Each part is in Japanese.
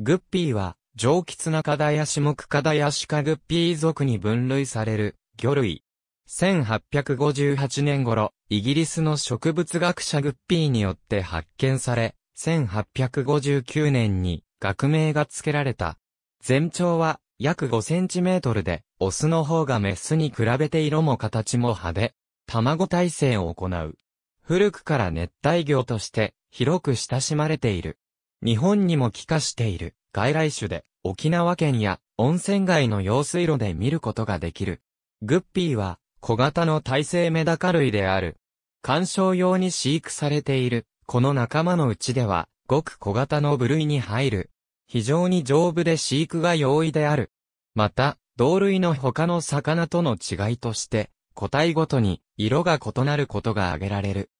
グッピーは、上吉な課題や種目課題やシカグッピー族に分類される、魚類。1858年頃、イギリスの植物学者グッピーによって発見され、1859年に学名が付けられた。全長は約5センチメートルで、オスの方がメスに比べて色も形も派手。卵耐性を行う。古くから熱帯魚として広く親しまれている。日本にも帰化している外来種で沖縄県や温泉街の用水路で見ることができる。グッピーは小型の耐性メダカ類である。観賞用に飼育されているこの仲間のうちではごく小型の部類に入る。非常に丈夫で飼育が容易である。また、同類の他の魚との違いとして、個体ごとに色が異なることが挙げられる。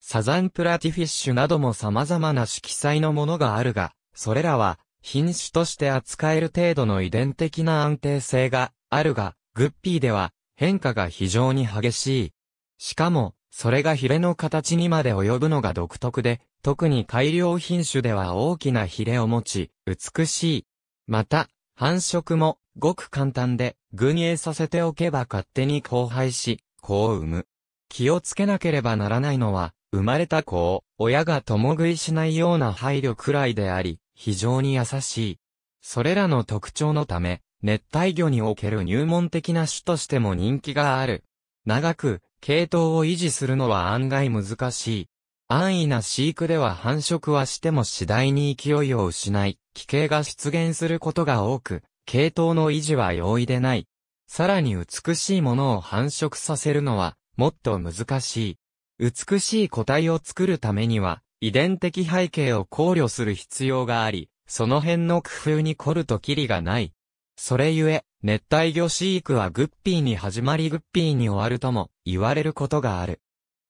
サザンプラティフィッシュなども様々な色彩のものがあるが、それらは品種として扱える程度の遺伝的な安定性があるが、グッピーでは変化が非常に激しい。しかも、それがヒレの形にまで及ぶのが独特で、特に改良品種では大きなヒレを持ち、美しい。また、繁殖も、ごく簡単で、群営させておけば勝手に交配し、子を産む。気をつけなければならないのは、生まれた子を、親が共食いしないような配慮くらいであり、非常に優しい。それらの特徴のため、熱帯魚における入門的な種としても人気がある。長く、系統を維持するのは案外難しい。安易な飼育では繁殖はしても次第に勢いを失い、奇形が出現することが多く、系統の維持は容易でない。さらに美しいものを繁殖させるのは、もっと難しい。美しい個体を作るためには、遺伝的背景を考慮する必要があり、その辺の工夫に凝るときりがない。それゆえ、熱帯魚飼育はグッピーに始まりグッピーに終わるとも言われることがある。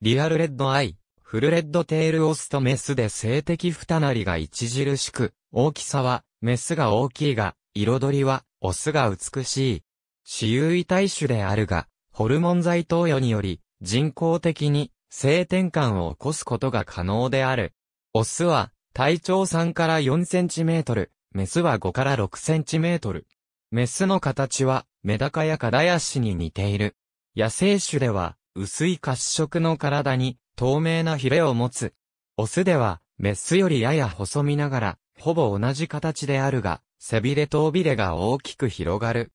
リアルレッドアイ、フルレッドテールオスとメスで性的二たなりが著しく、大きさはメスが大きいが、彩りはオスが美しい。私有遺体種であるが、ホルモン剤投与により人工的に性転換を起こすことが可能である。オスは、体長3から4センチメートル、メスは5から6センチメートル。メスの形は、メダカやカダヤシに似ている。野生種では、薄い褐色の体に、透明なヒレを持つ。オスでは、メスよりやや細身ながら、ほぼ同じ形であるが、背びれと尾びれが大きく広がる。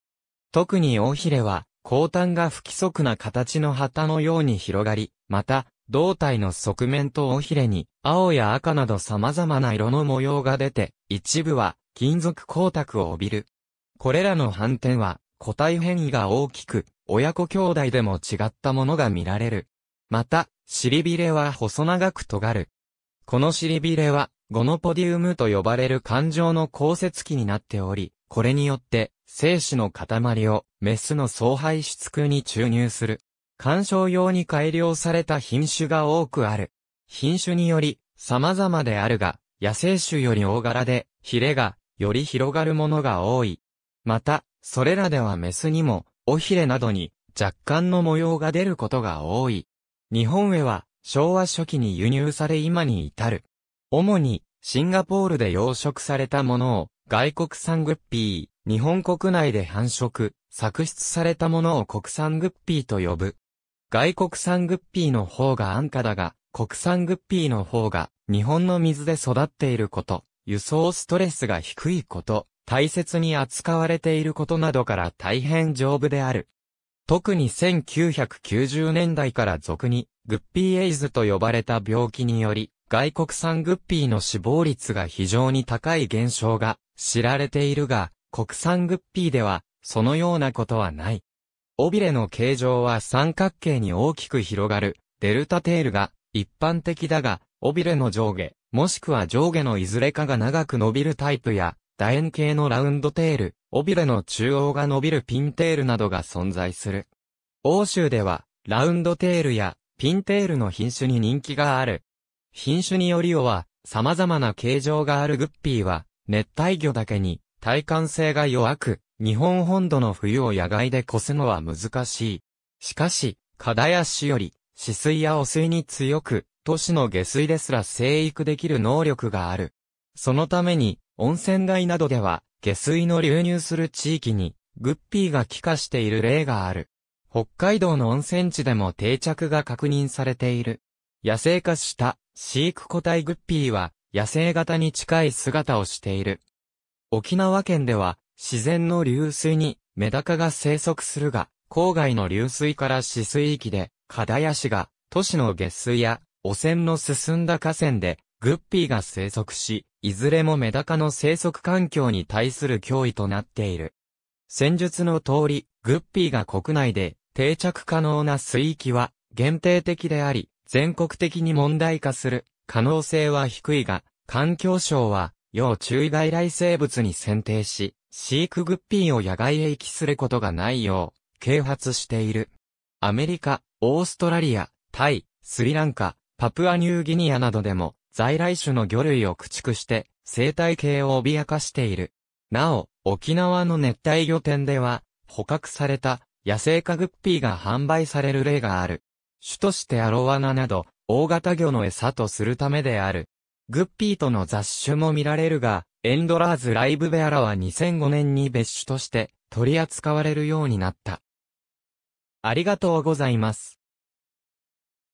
特に尾ひれは、後端が不規則な形の旗のように広がり、また、胴体の側面と尾ひれに、青や赤など様々な色の模様が出て、一部は、金属光沢を帯びる。これらの反転は、個体変異が大きく、親子兄弟でも違ったものが見られる。また、尻びれは細長く尖る。この尻びれは、ゴノポディウムと呼ばれる感情の降雪器になっており、これによって、精子の塊をメスの総排出空に注入する。干賞用に改良された品種が多くある。品種により様々であるが、野生種より大柄で、ヒレがより広がるものが多い。また、それらではメスにも、尾ヒレなどに若干の模様が出ることが多い。日本へは昭和初期に輸入され今に至る。主にシンガポールで養殖されたものを外国産グッピー。日本国内で繁殖、作出されたものを国産グッピーと呼ぶ。外国産グッピーの方が安価だが、国産グッピーの方が日本の水で育っていること、輸送ストレスが低いこと、大切に扱われていることなどから大変丈夫である。特に1990年代から俗に、グッピーエイズと呼ばれた病気により、外国産グッピーの死亡率が非常に高い現象が知られているが、国産グッピーでは、そのようなことはない。尾びれの形状は三角形に大きく広がる、デルタテールが一般的だが、尾びれの上下、もしくは上下のいずれかが長く伸びるタイプや、楕円形のラウンドテール、尾びれの中央が伸びるピンテールなどが存在する。欧州では、ラウンドテールやピンテールの品種に人気がある。品種によりは、様々な形状があるグッピーは、熱帯魚だけに、耐寒性が弱く、日本本土の冬を野外で越すのは難しい。しかし、カダヤシより、死水や汚水に強く、都市の下水ですら生育できる能力がある。そのために、温泉街などでは、下水の流入する地域に、グッピーが気化している例がある。北海道の温泉地でも定着が確認されている。野生化した飼育個体グッピーは野生型に近い姿をしている。沖縄県では、自然の流水にメダカが生息するが、郊外の流水から止水域で、カダヤシが、都市の下水や、汚染の進んだ河川で、グッピーが生息し、いずれもメダカの生息環境に対する脅威となっている。戦術の通り、グッピーが国内で定着可能な水域は限定的であり、全国的に問題化する可能性は低いが、環境省は要注意外来生物に選定し、飼育グッピーを野外へ行きすることがないよう、啓発している。アメリカ、オーストラリア、タイ、スリランカ、パプアニューギニアなどでも、在来種の魚類を駆逐して、生態系を脅かしている。なお、沖縄の熱帯魚店では、捕獲された野生化グッピーが販売される例がある。種としてアロワナなど、大型魚の餌とするためである。グッピーとの雑種も見られるが、エンドラーズライブベアラは2005年に別種として取り扱われるようになった。ありがとうございます。